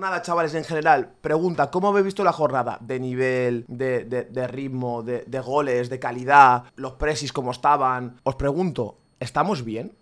Nada, chavales, en general. Pregunta, ¿cómo habéis visto la jornada? De nivel, de, ritmo, de, goles, de calidad, los presis como estaban. Os pregunto, ¿estamos bien?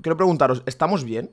Quiero preguntaros, ¿estamos bien?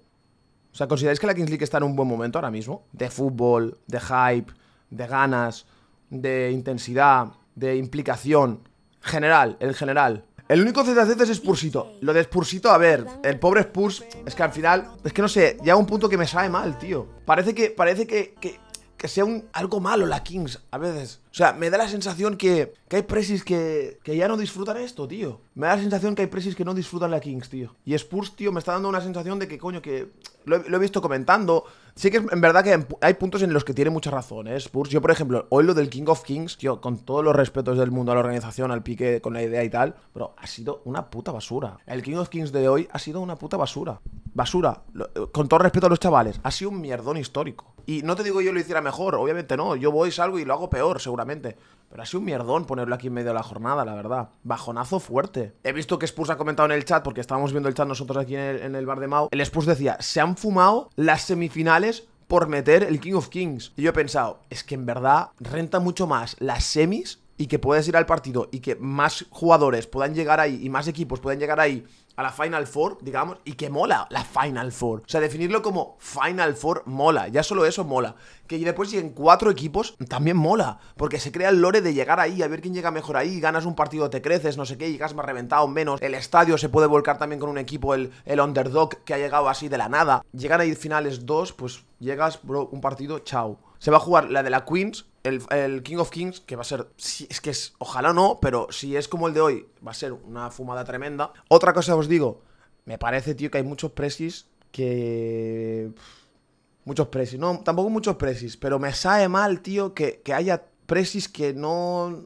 O sea, ¿consideráis que la Kings League está en un buen momento ahora mismo? De fútbol, de hype, de ganas, de intensidad, de implicación. General, en general. El único ZZ es Spursito. Lo de Spursito, a ver, el pobre Spurs es que al final, es que no sé, llega un punto que me sabe mal, tío. Parece que, parece que, que, que sea algo malo la Kings a veces. O sea, me da la sensación que, que hay presis que, que, ya no disfrutan esto, tío. Me da la sensación que hay presis que no disfrutan la Kings, tío. Y Spurs, tío, me está dando una sensación de que, coño, que lo he, visto comentando. Sí que en verdad que hay puntos en los que tiene mucha razón, ¿eh? Spurs. Yo, por ejemplo, hoy lo del King of Kings, tío, con todos los respetos del mundo a la organización, al pique, con la idea y tal, pero ha sido una puta basura. El King of Kings de hoy ha sido una puta basura basura. Eh, con todo respeto a los chavales, ha sido un mierdón histórico. Y no te digo yo lo hiciera mejor, obviamente no. Yo voy, salgo y lo hago peor, seguramente. Pero ha sido un mierdón ponerlo aquí en medio de la jornada, la verdad. Bajonazo fuerte. He visto que Spurs ha comentado en el chat, porque estábamos viendo el chat nosotros aquí en el, bar de Mao. El Spurs decía, se han fumado las semifinales por meter el King of Kings. Y yo he pensado, es que en verdad renta mucho más las semis y que puedes ir al partido y que más jugadores puedan llegar ahí y más equipos puedan llegar ahí a la Final Four, digamos, y que mola la Final Four. O sea, definirlo como Final Four mola, ya solo eso mola. Que después lleguen cuatro equipos, también mola, porque se crea el lore de llegar ahí, a ver quién llega mejor ahí, ganas un partido, te creces, no sé qué, llegas más reventado, menos. El estadio se puede volcar también con un equipo, el, el underdog que ha llegado así de la nada. Llegan a ir finales dos, pues llegas, bro, un partido, chao. Se va a jugar la de la Queens, el, King of Kings, que va a ser, si, es que es, ojalá no, pero si es como el de hoy, va a ser una fumada tremenda. Otra cosa os digo, me parece, tío, que hay muchos presis que... Muchos presis, no, tampoco muchos presis, pero me sabe mal, tío, que, haya presis que no...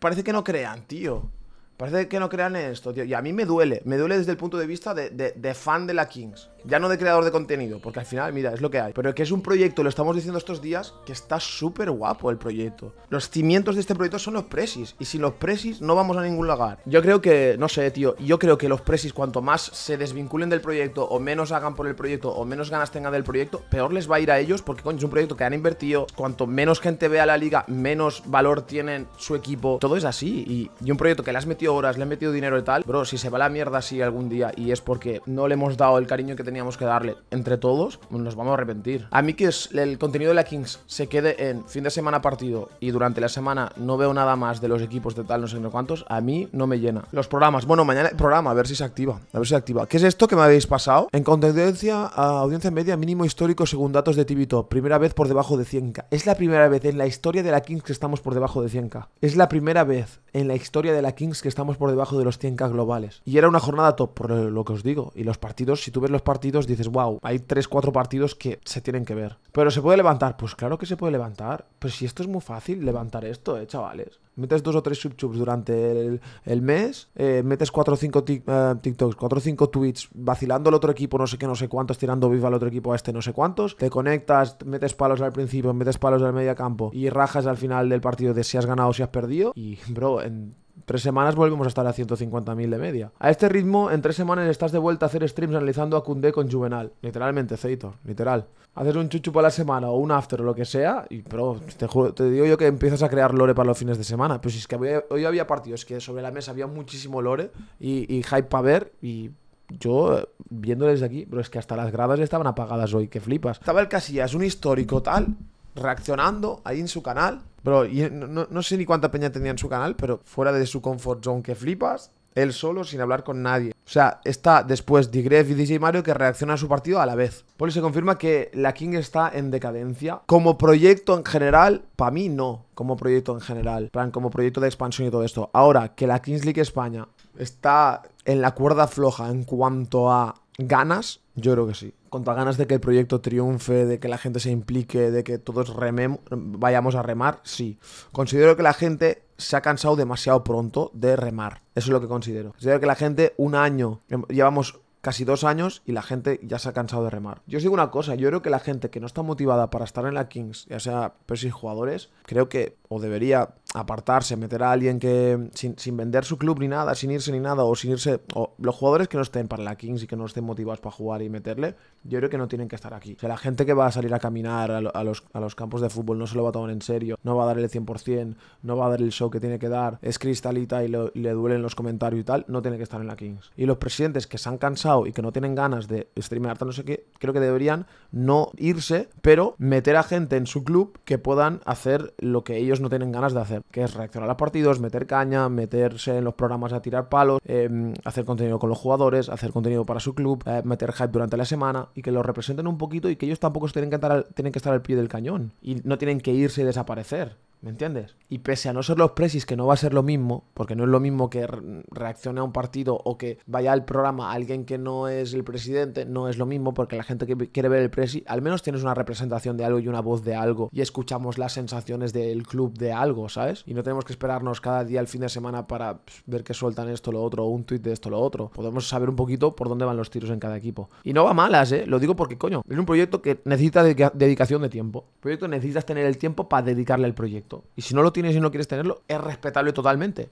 Parece que no crean, tío. Parece que no crean en esto, tío. Y a mí me duele, me duele desde el punto de vista de, de fan de la Kings. Ya no de creador de contenido, porque al final, mira, es lo que hay. Pero que es un proyecto, lo estamos diciendo estos días, que está súper guapo el proyecto. Los cimientos de este proyecto son los presis. Y sin los presis no vamos a ningún lugar. Yo creo que, no sé, tío, yo creo que los presis, cuanto más se desvinculen del proyecto o menos hagan por el proyecto o menos ganas tengan del proyecto, peor les va a ir a ellos porque, coño, es un proyecto que han invertido. Cuanto menos gente vea la liga, menos valor tienen su equipo. Todo es así. Y, un proyecto que le has metido horas, le has metido dinero y tal, bro, si se va la mierda así algún día y es porque no le hemos dado el cariño que tenía teníamos que darle entre todos, pues nos vamos a arrepentir. A mí que el contenido de la Kings se quede en fin de semana partido y durante la semana no veo nada más de los equipos de tal, no sé cuántos, a mí no me llena. Los programas, bueno, mañana el programa, a ver si se activa, a ver si se activa. ¿Qué es esto que me habéis pasado? En contendencia a audiencia media mínimo histórico según datos de TV Top, primera vez por debajo de 100k. Es la primera vez en la historia de la Kings que estamos por debajo de 100k. Es la primera vez en la historia de la Kings que estamos por debajo de los 100k globales. Y era una jornada top, por lo que os digo. Y los partidos, si tú ves los partidos dices, wow, hay 3, 4 partidos que se tienen que ver. Pero ¿se puede levantar? Pues claro que se puede levantar. Pero si esto es muy fácil, levantar esto, eh, chavales. Metes dos o tres subchubs durante el, mes, eh, metes cuatro o cinco eh, TikToks, 4 o 5 tweets, vacilando al otro equipo, no sé qué, no sé cuántos, tirando viva al otro equipo a este, no sé cuántos. Te conectas, metes palos al principio, metes palos al medio y rajas al final del partido de si has ganado o si has perdido. Y, bro, en tres semanas volvemos a estar a 150.000 de media. A este ritmo, en tres semanas estás de vuelta a hacer streams analizando a Kunde con Juvenal. Literalmente, Zeito. literal. Haces un chuchu para la semana o un after o lo que sea y, pero te, te digo yo que empiezas a crear lore para los fines de semana. Pues si es que hoy había partidos que sobre la mesa había muchísimo lore y, hype para ver y yo viéndoles desde aquí, pero es que hasta las gradas estaban apagadas hoy, que flipas. Estaba el es un histórico tal, reaccionando ahí en su canal pero no, sé ni cuánta peña tenía en su canal, pero fuera de su comfort zone que flipas, él solo sin hablar con nadie. O sea, está después Digref y DJ Mario que reacciona a su partido a la vez. Poli se confirma que la King está en decadencia. Como proyecto en general, para mí no. Como proyecto en general. plan, como proyecto de expansión y todo esto. Ahora, que la Kings League España está en la cuerda floja en cuanto a ganas, yo creo que sí. Cuanto a ganas de que el proyecto triunfe, de que la gente se implique, de que todos rememos, vayamos a remar, sí. Considero que la gente se ha cansado demasiado pronto de remar. Eso es lo que considero. Considero que la gente un año, em, llevamos casi dos años y la gente ya se ha cansado de remar. Yo os digo una cosa, yo creo que la gente que no está motivada para estar en la Kings, ya sea y jugadores, creo que o debería apartarse, meter a alguien que sin, vender su club ni nada, sin irse ni nada, o sin irse, o los jugadores que no estén para la Kings y que no estén motivados para jugar y meterle, yo creo que no tienen que estar aquí. O sea, la gente que va a salir a caminar a, los, campos de fútbol no se lo va a tomar en serio, no va a dar el 100%, no va a dar el show que tiene que dar, es cristalita y, le duelen los comentarios y tal, no tiene que estar en la Kings. Y los presidentes que se han cansado y que no tienen ganas de streamear, no sé qué, creo que deberían no irse, pero meter a gente en su club que puedan hacer lo que ellos no tienen ganas de hacer que es reaccionar a partidos, meter caña, meterse en los programas a tirar palos, eh, hacer contenido con los jugadores, hacer contenido para su club, eh, meter hype durante la semana y que los representen un poquito y que ellos tampoco tienen que, tienen que estar al pie del cañón y no tienen que irse y desaparecer. ¿Me entiendes? Y pese a no ser los presis, que no va a ser lo mismo, porque no es lo mismo que reaccione a un partido o que vaya al programa alguien que no es el presidente, no es lo mismo, porque la gente que quiere ver el presi, al menos tienes una representación de algo y una voz de algo, y escuchamos las sensaciones del club de algo, ¿sabes? Y no tenemos que esperarnos cada día el fin de semana para ver que sueltan esto, lo otro, o un tuit de esto, lo otro. Podemos saber un poquito por dónde van los tiros en cada equipo. Y no va malas, ¿eh? Lo digo porque, coño, es un proyecto que necesita dedicación de tiempo. proyecto necesitas tener el tiempo para dedicarle al proyecto. Y si no lo tienes y no quieres tenerlo, es respetable totalmente.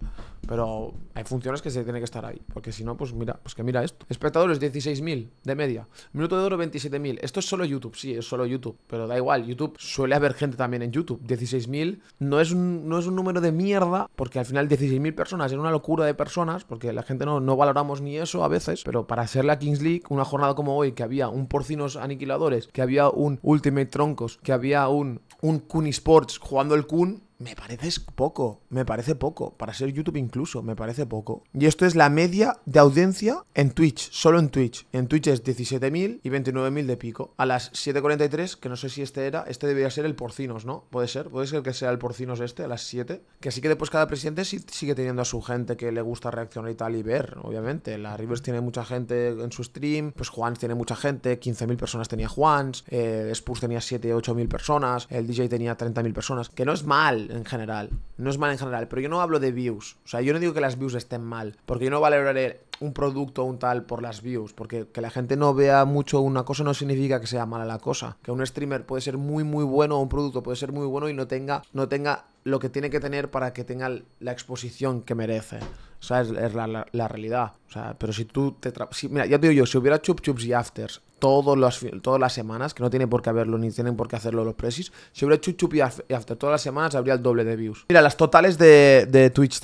Pero hay funciones que se tienen que estar ahí. Porque si no, pues mira, pues que mira esto. Espectadores 16.000 de media. Minuto de oro 27.000. Esto es solo YouTube, sí, es solo YouTube. Pero da igual, YouTube suele haber gente también en YouTube. 16.000 no, es un, no es un número de mierda, porque al final 16.000 personas era una locura de personas, porque la gente no, no valoramos ni eso a veces. Pero para hacer la Kings League, una jornada como hoy, que había un Porcinos Aniquiladores, que había un Ultimate Troncos, que había un, un Kun Sports jugando el Kun, me parece poco, me parece poco. Para ser YouTube incluso, me parece poco. Y esto es la media de audiencia en Twitch, solo en Twitch. En Twitch es 17.000 y 29.000 de pico. A las 7.43, que no sé si este era, este debería ser el Porcinos, ¿no? Puede ser, puede ser que sea el Porcinos este, a las 7. Que así que después cada presidente sigue teniendo a su gente que le gusta reaccionar y tal y ver, obviamente. La Rivers tiene mucha gente en su stream, pues Juan tiene mucha gente, 15.000 personas tenía Juan, eh, Spurs tenía 7.000... 8.000 personas, el DJ tenía 30.000 personas, que no es mal, en general. No es mal en general, pero yo no hablo de views. O sea, yo no digo que las views estén mal, porque yo no valoraré un producto o un tal por las views, porque que la gente no vea mucho una cosa no significa que sea mala la cosa. Que un streamer puede ser muy muy bueno un producto puede ser muy bueno y no tenga no tenga lo que tiene que tener para que tenga la exposición que merece. O sea, es, la, realidad. O sea, pero si tú te... mira, ya te digo yo, si hubiera chup chups y afters todos los, todas las semanas, que no tiene por qué haberlo ni tienen por qué hacerlo los presis, si hubiera chup chup y afters todas las semanas habría el doble de views. Mira, las totales de, de Twitch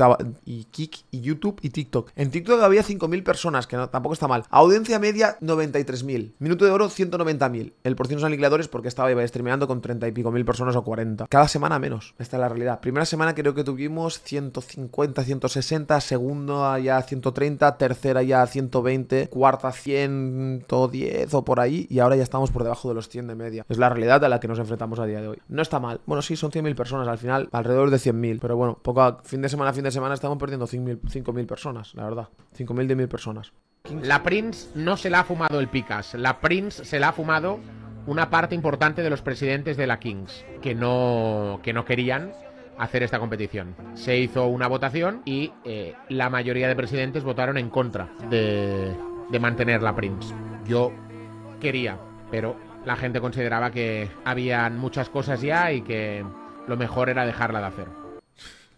y Kik y YouTube y TikTok. En TikTok había 5.000 personas, que tampoco está mal. Audiencia media 93.000. Minuto de oro 190.000. El porcentaje de aniquiladores porque estaba iba streameando con 30 y pico mil personas o 40. Cada semana menos. Esta es la realidad la primera semana creo que tuvimos 150, 160, segunda ya 130, tercera ya 120, cuarta 110 o por ahí, y ahora ya estamos por debajo de los 100 de media. Es la realidad a la que nos enfrentamos a día de hoy. No está mal. Bueno, sí, son 100.000 personas al final, alrededor de 100.000, pero bueno, poco a fin de semana, fin de semana estamos perdiendo 5.000 personas, la verdad. 5.000, de 1.000 personas. La Prince no se la ha fumado el Picas, la Prince se la ha fumado una parte importante de los presidentes de la Kings que no, que no querían hacer esta competición. Se hizo una votación y eh, la mayoría de presidentes votaron en contra de, mantener la Prince. Yo quería, pero la gente consideraba que habían muchas cosas ya y que lo mejor era dejarla de hacer.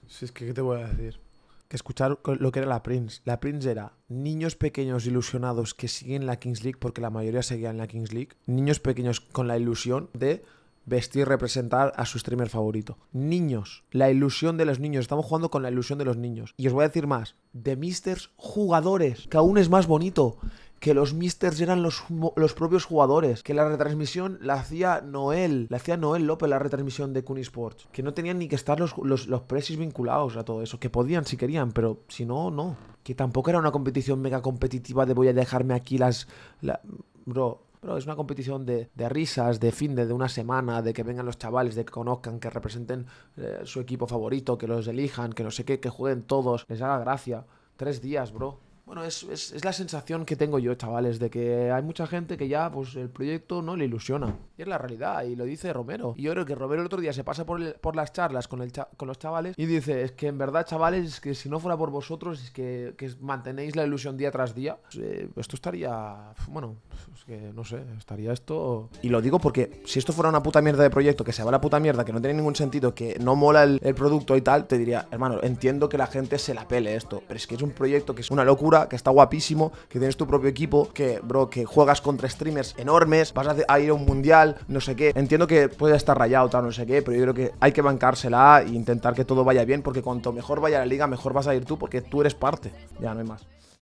Si es que, ¿qué te voy a decir? Que escuchar lo que era la Prince. La Prince era niños pequeños ilusionados que siguen la Kings League porque la mayoría seguía en la Kings League. Niños pequeños con la ilusión de vestir, representar a su streamer favorito. Niños, la ilusión de los niños. Estamos jugando con la ilusión de los niños. Y os voy a decir más, de misters jugadores, que aún es más bonito. Que los misters eran los, propios jugadores. Que la retransmisión la hacía Noel. La hacía Noel López la retransmisión de Kunisports Sports. Que no tenían ni que estar los, los, presis vinculados a todo eso. Que podían si querían, pero si no, no. Que tampoco era una competición mega competitiva de voy a dejarme aquí las... Bro, pero es una competición de, risas, de fin de, una semana, de que vengan los chavales, de que conozcan, que representen eh, su equipo favorito, que los elijan, que no sé qué, que jueguen todos, les haga gracia. Tres días, bro. Bueno, es, es, es, la sensación que tengo yo, chavales, de que hay mucha gente que ya, pues, el proyecto no le ilusiona. Y es la realidad, y lo dice Romero. Y yo creo que Romero el otro día se pasa por, por las charlas con, el con los chavales y dice, es que en verdad, chavales, es que si no fuera por vosotros, es que, mantenéis la ilusión día tras día, pues, eh, esto estaría, bueno, pues, es que no sé, estaría esto... Y lo digo porque si esto fuera una puta mierda de proyecto, que se va a la puta mierda, que no tiene ningún sentido, que no mola el, el producto y tal, te diría, hermano, entiendo que la gente se la pele esto, pero es que es un proyecto que es una locura que está guapísimo, que tienes tu propio equipo, que, bro, que juegas contra streamers enormes, vas a, ir a un mundial, no sé qué. Entiendo que puede estar rayado, tal, no sé qué, pero yo creo que hay que bancársela e intentar que todo vaya bien, porque cuanto mejor vaya la liga, mejor vas a ir tú, porque tú eres parte. Ya, no hay más.